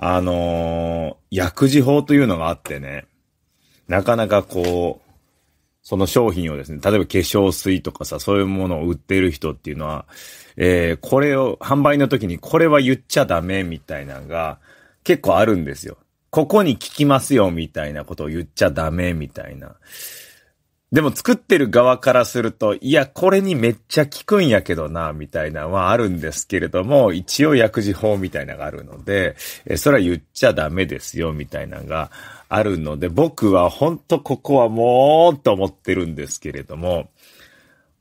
あのー、薬事法というのがあってね、なかなかこう、その商品をですね、例えば化粧水とかさ、そういうものを売ってる人っていうのは、えー、これを、販売の時にこれは言っちゃダメみたいなのが結構あるんですよ。ここに聞きますよみたいなことを言っちゃダメみたいな。でも作ってる側からすると、いや、これにめっちゃ効くんやけどな、みたいなのはあるんですけれども、一応薬事法みたいなのがあるので、えそれは言っちゃダメですよ、みたいなのがあるので、僕は本当ここはもう、と思ってるんですけれども、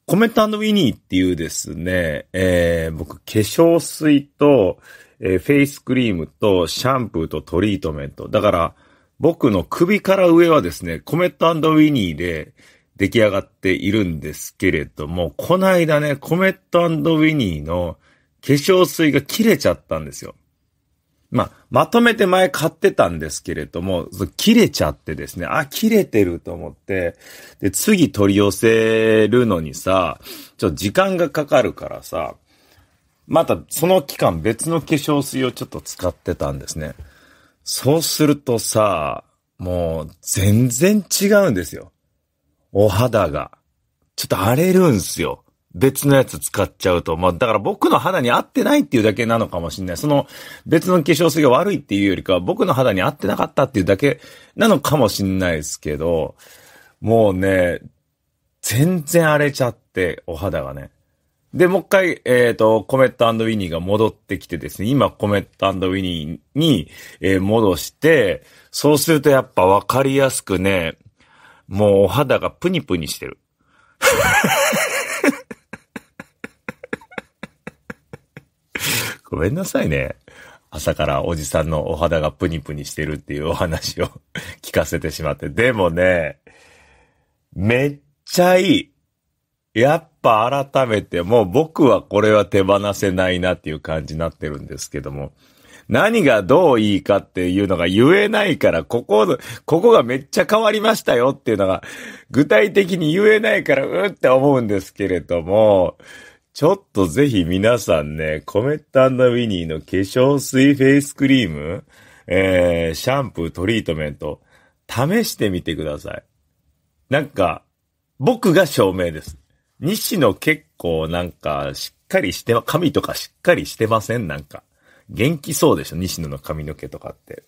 コメントウィニーっていうですね、えー、僕、化粧水と、えー、フェイスクリームと、シャンプーとトリートメント。だから、僕の首から上はですね、コメットウィニーで、出来上がっているんですけれども、この間ね、コメットウィニーの化粧水が切れちゃったんですよ。まあ、まとめて前買ってたんですけれども、切れちゃってですね、あ、切れてると思って、で、次取り寄せるのにさ、ちょっと時間がかかるからさ、またその期間別の化粧水をちょっと使ってたんですね。そうするとさ、もう全然違うんですよ。お肌が、ちょっと荒れるんすよ。別のやつ使っちゃうと。まあ、だから僕の肌に合ってないっていうだけなのかもしんない。その別の化粧水が悪いっていうよりかは、僕の肌に合ってなかったっていうだけなのかもしんないですけど、もうね、全然荒れちゃって、お肌がね。で、もう一回、えっ、ー、と、コメットウィニーが戻ってきてですね、今コメットウィニーに、えー、戻して、そうするとやっぱわかりやすくね、もうお肌がプニプニしてる。ごめんなさいね。朝からおじさんのお肌がプニプニしてるっていうお話を聞かせてしまって。でもね、めっちゃいい。やっぱ改めてもう僕はこれは手放せないなっていう感じになってるんですけども。何がどういいかっていうのが言えないから、ここ、ここがめっちゃ変わりましたよっていうのが、具体的に言えないから、うって思うんですけれども、ちょっとぜひ皆さんね、コメットウィニーの化粧水フェイスクリーム、えー、シャンプートリートメント、試してみてください。なんか、僕が証明です。西野結構なんかしっかりして、髪とかしっかりしてませんなんか。元気そうでしょ、西野の髪の毛とかって。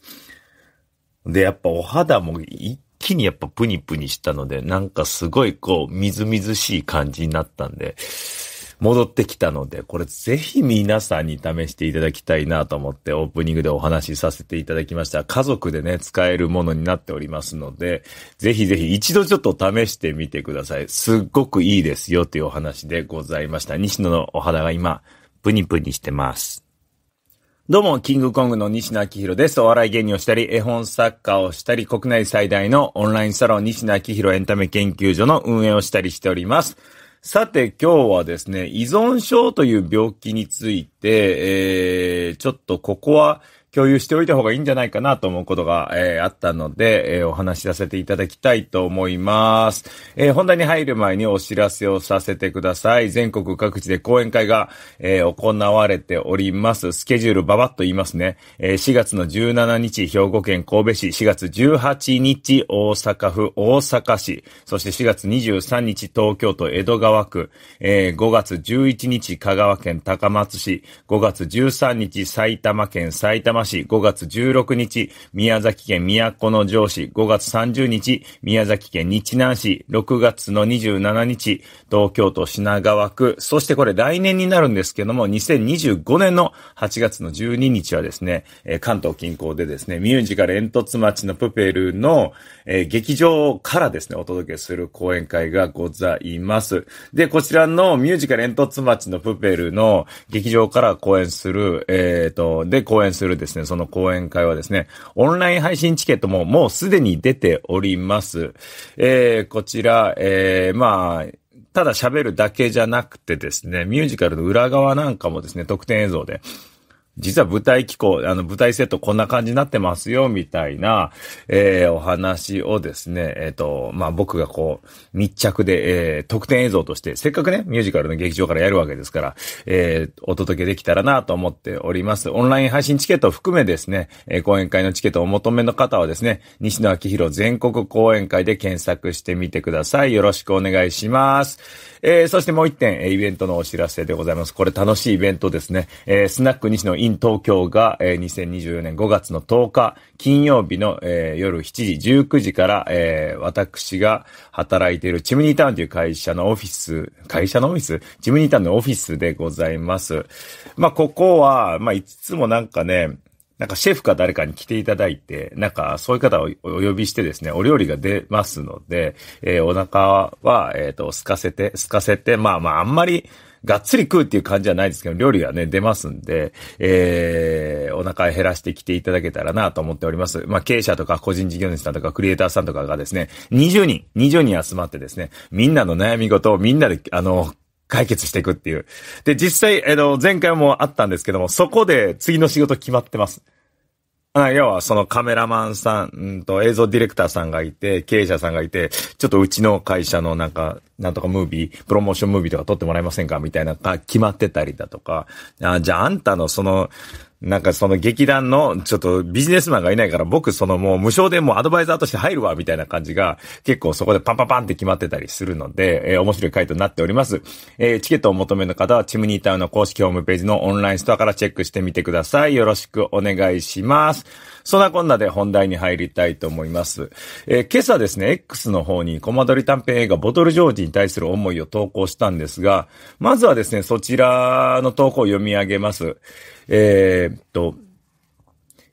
で、やっぱお肌も一気にやっぱプニプニしたので、なんかすごいこう、みずみずしい感じになったんで、戻ってきたので、これぜひ皆さんに試していただきたいなと思ってオープニングでお話しさせていただきました。家族でね、使えるものになっておりますので、ぜひぜひ一度ちょっと試してみてください。すっごくいいですよというお話でございました。西野のお肌が今、プニプニしてます。どうも、キングコングの西野昭弘です。お笑い芸人をしたり、絵本作家をしたり、国内最大のオンラインサロン西野昭弘エンタメ研究所の運営をしたりしております。さて、今日はですね、依存症という病気について、えー、ちょっとここは、共有しておいた方がいいんじゃないかなと思うことが、えー、あったので、えー、お話しさせていただきたいと思います。えー、本題に入る前にお知らせをさせてください。全国各地で講演会が、え行われております。スケジュールばばっと言いますね。え4月の17日、兵庫県神戸市、4月18日、大阪府大阪市、そして4月23日、東京都江戸川区、え5月11日、香川県高松市、5月13日、埼玉県埼玉山市5月16日、宮崎県都城市5月30日、宮崎県日南市6月の27日、東京都品川区、そしてこれ来年になるんですけども、2025年の8月の12日はですね、え関東近郊でですね、ミュージカル煙突町のプペルの、え劇場からですね、お届けする講演会がございます。で、こちらのミュージカル煙突町のプペルの劇場から講演する、えっ、ー、と、で講演するですねですね、その講演会はですね、オンライン配信チケットももうすでに出ております。えー、こちら、えー、まあ、ただ喋るだけじゃなくてですね、ミュージカルの裏側なんかもですね、特典映像で実は舞台機構、あの、舞台セットこんな感じになってますよ、みたいな、えー、お話をですね、えっ、ー、と、まあ、僕がこう、密着で、えー、特典映像として、せっかくね、ミュージカルの劇場からやるわけですから、えー、お届けできたらなと思っております。オンライン配信チケットを含めですね、えー、講演会のチケットをお求めの方はですね、西野明宏全国講演会で検索してみてください。よろしくお願いします。えー、そしてもう一点、イベントのお知らせでございます。これ楽しいイベントですね。えー、スナック西野イン in 東京が、えー、2024年5月の10日、金曜日の、えー、夜7時、19時から、えー、私が働いているチムニータウンという会社のオフィス、会社のオフィスチムニータウンのオフィスでございます。まあ、ここは、まあ、いつもなんかね、なんかシェフか誰かに来ていただいて、なんかそういう方をお呼びしてですね、お料理が出ますので、えー、お腹は、えっ、ー、と、すかせて、すかせて、まあまああんまり、がっつり食うっていう感じじゃないですけど、料理がね、出ますんで、えー、お腹減らしてきていただけたらなと思っております。まあ、経営者とか個人事業主さんとかクリエイターさんとかがですね、20人、20人集まってですね、みんなの悩み事をみんなで、あの、解決していくっていう。で、実際、っの、前回もあったんですけども、そこで次の仕事決まってます。あ要は、そのカメラマンさん、んと映像ディレクターさんがいて、経営者さんがいて、ちょっとうちの会社のなんか、なんとかムービー、プロモーションムービーとか撮ってもらえませんかみたいなのが決まってたりだとか、あじゃああんたのその、なんかその劇団のちょっとビジネスマンがいないから僕そのもう無償でもうアドバイザーとして入るわみたいな感じが結構そこでパンパンパンって決まってたりするので、え面白い回となっております。えー、チケットを求めの方はチムニータウンの公式ホームページのオンラインストアからチェックしてみてください。よろしくお願いします。そんなこんなで本題に入りたいと思います。えー、今朝ですね、X の方にコマ撮り短編映画ボトルジョージに対する思いを投稿したんですが、まずはですね、そちらの投稿を読み上げます。えー、っと、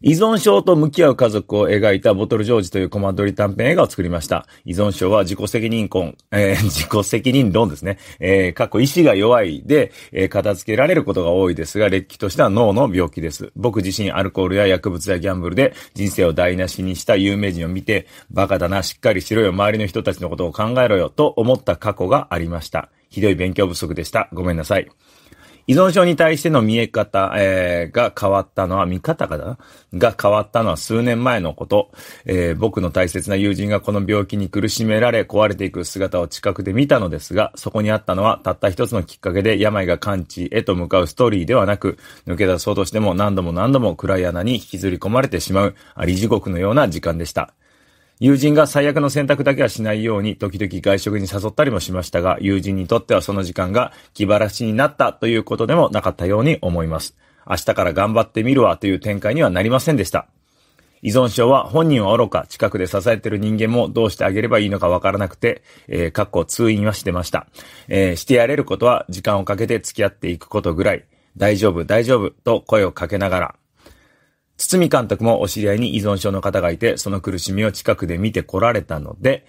依存症と向き合う家族を描いたボトルジョージというコマ撮り短編映画を作りました。依存症は自己責任婚、えー、自己責任論ですね。えー、過去意志が弱いで、えー、片付けられることが多いですが、劣気としては脳の病気です。僕自身アルコールや薬物やギャンブルで人生を台無しにした有名人を見て、バカだな、しっかりしろよ、周りの人たちのことを考えろよ、と思った過去がありました。ひどい勉強不足でした。ごめんなさい。依存症に対しての見え方、えー、が変わったのは、見方かなが変わったのは数年前のこと、えー、僕の大切な友人がこの病気に苦しめられ壊れていく姿を近くで見たのですが、そこにあったのはたった一つのきっかけで病が完治へと向かうストーリーではなく、抜け出そうとしても何度も何度も暗い穴に引きずり込まれてしまう、あり地獄のような時間でした。友人が最悪の選択だけはしないように、時々外食に誘ったりもしましたが、友人にとってはその時間が気晴らしになったということでもなかったように思います。明日から頑張ってみるわという展開にはなりませんでした。依存症は本人は愚か、近くで支えてる人間もどうしてあげればいいのかわからなくて、えー、かっこ通院はしてました。えー、してやれることは時間をかけて付き合っていくことぐらい、大丈夫、大丈夫と声をかけながら、堤監督もお知り合いに依存症の方がいて、その苦しみを近くで見てこられたので、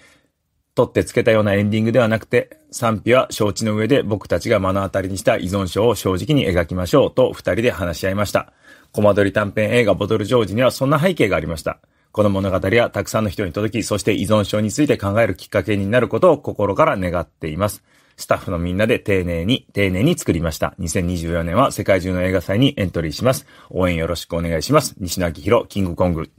取ってつけたようなエンディングではなくて、賛否は承知の上で僕たちが目の当たりにした依存症を正直に描きましょうと二人で話し合いました。コマ撮り短編映画ボトルジョージにはそんな背景がありました。この物語はたくさんの人に届き、そして依存症について考えるきっかけになることを心から願っています。スタッフのみんなで丁寧に、丁寧に作りました。2024年は世界中の映画祭にエントリーします。応援よろしくお願いします。西野明宏、キングコング。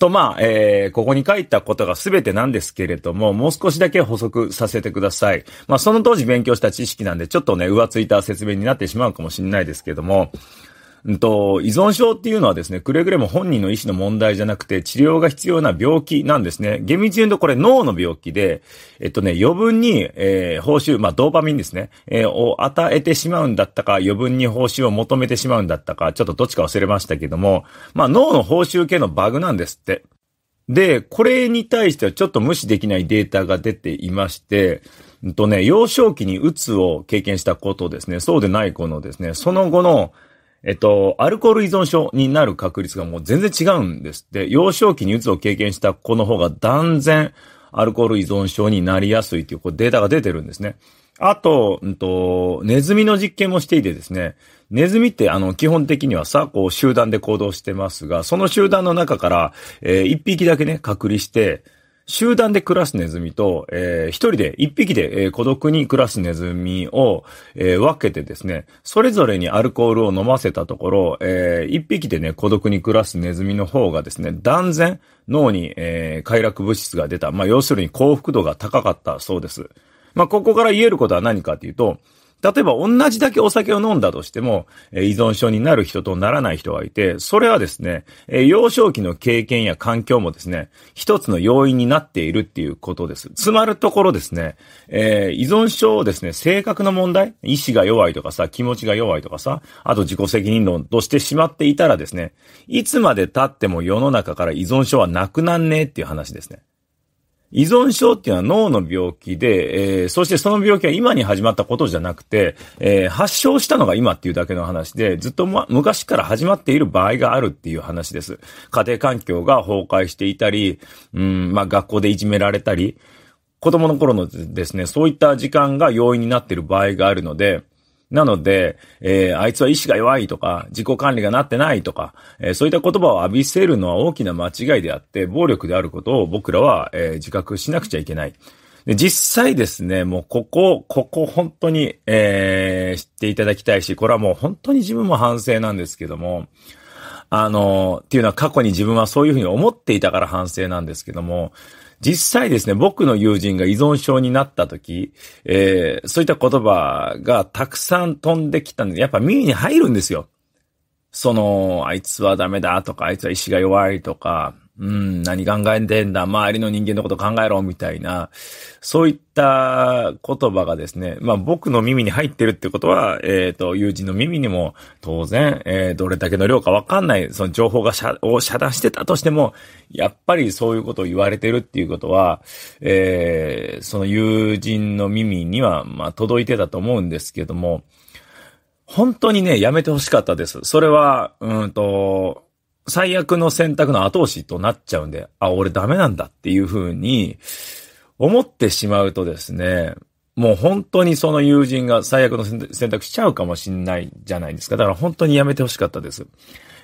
と、まあ、えー、ここに書いたことが全てなんですけれども、もう少しだけ補足させてください。まあ、その当時勉強した知識なんで、ちょっとね、浮ついた説明になってしまうかもしれないですけども、うんと、依存症っていうのはですね、くれぐれも本人の意思の問題じゃなくて、治療が必要な病気なんですね。厳密に言うとこれ脳の病気で、えっとね、余分に、えー、報酬、まあ、ドーパミンですね、えー、を与えてしまうんだったか、余分に報酬を求めてしまうんだったか、ちょっとどっちか忘れましたけども、まあ、脳の報酬系のバグなんですって。で、これに対してはちょっと無視できないデータが出ていまして、うんとね、幼少期にうつを経験したことですね、そうでない子のですね、その後の、えっと、アルコール依存症になる確率がもう全然違うんですって、幼少期にうつを経験した子の方が断然アルコール依存症になりやすいというこうデータが出てるんですね。あと、うんと、ネズミの実験もしていてですね、ネズミってあの基本的にはさ、こう集団で行動してますが、その集団の中から、えー、一匹だけね、隔離して、集団で暮らすネズミと、えー、一人で、一匹で、えー、孤独に暮らすネズミを、えー、分けてですね、それぞれにアルコールを飲ませたところ、えー、一匹でね、孤独に暮らすネズミの方がですね、断然脳に、えー、快楽物質が出た。まあ、要するに幸福度が高かったそうです。まあ、ここから言えることは何かっていうと、例えば同じだけお酒を飲んだとしても、依存症になる人とならない人がいて、それはですね、幼少期の経験や環境もですね、一つの要因になっているっていうことです。つまるところですね、えー、依存症をですね、性格の問題、意志が弱いとかさ、気持ちが弱いとかさ、あと自己責任論としてしまっていたらですね、いつまで経っても世の中から依存症はなくなんねえっていう話ですね。依存症っていうのは脳の病気で、えー、そしてその病気は今に始まったことじゃなくて、えー、発症したのが今っていうだけの話で、ずっと、ま、昔から始まっている場合があるっていう話です。家庭環境が崩壊していたり、うん、まあ、学校でいじめられたり、子供の頃のですね、そういった時間が要因になっている場合があるので、なので、えー、あいつは意志が弱いとか、自己管理がなってないとか、えー、そういった言葉を浴びせるのは大きな間違いであって、暴力であることを僕らは、えー、自覚しなくちゃいけない。で、実際ですね、もうここ、ここ本当に、えー、知っていただきたいし、これはもう本当に自分も反省なんですけども、あの、っていうのは過去に自分はそういうふうに思っていたから反省なんですけども、実際ですね、僕の友人が依存症になった時、えー、そういった言葉がたくさん飛んできたんで、やっぱ耳に入るんですよ。その、あいつはダメだとか、あいつは意志が弱いとか、うん、何考えてんだ、周りの人間のこと考えろ、みたいな、そういった言葉がですね、まあ僕の耳に入ってるってことは、えっ、ー、と、友人の耳にも当然、えー、どれだけの量かわかんない、その情報が遮を遮断してたとしても、やっぱりそういうことを言われてるっていうことは、えー、その友人の耳には、まあ届いてたと思うんですけども、本当にね、やめてほしかったです。それは、うんと、最悪の選択の後押しとなっちゃうんで、あ、俺ダメなんだっていうふうに思ってしまうとですね、もう本当にその友人が最悪の選択しちゃうかもしんないじゃないですか。だから本当にやめてほしかったです。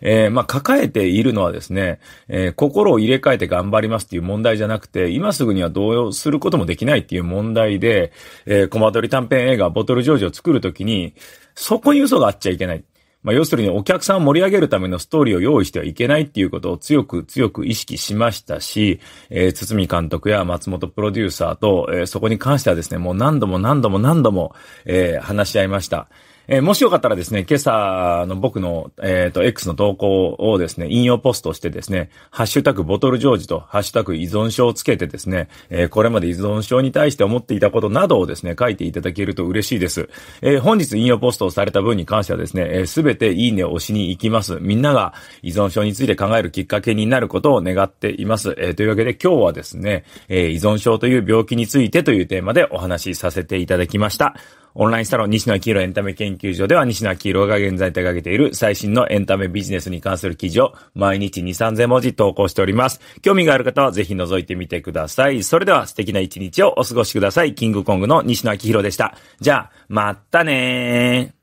えー、まあ、抱えているのはですね、えー、心を入れ替えて頑張りますっていう問題じゃなくて、今すぐには動揺することもできないっていう問題で、えー、コマ撮り短編映画、ボトルジョージを作るときに、そこに嘘があっちゃいけない。まあ、要するにお客さんを盛り上げるためのストーリーを用意してはいけないっていうことを強く強く意識しましたし、えー、堤監督や松本プロデューサーと、えー、そこに関してはですね、もう何度も何度も何度も、えー、話し合いました。えー、もしよかったらですね、今朝の僕の、えっ、ー、と、X の投稿をですね、引用ポストしてですね、ハッシュタグボトルジョージとハッシュタグ依存症をつけてですね、えー、これまで依存症に対して思っていたことなどをですね、書いていただけると嬉しいです。え本日引用ポストをされた分に関してはですね、す、え、べ、ていいねを押しに行きます。みんなが依存症について考えるきっかけになることを願っています。えというわけで今日はですね、え依存症という病気についてというテーマでお話しさせていただきました。オンラインサロン西野明宏エンタメ研究所では西野明宏が現在手掛けている最新のエンタメビジネスに関する記事を毎日2、3000文字投稿しております。興味がある方はぜひ覗いてみてください。それでは素敵な一日をお過ごしください。キングコングの西野明宏でした。じゃあ、またねー。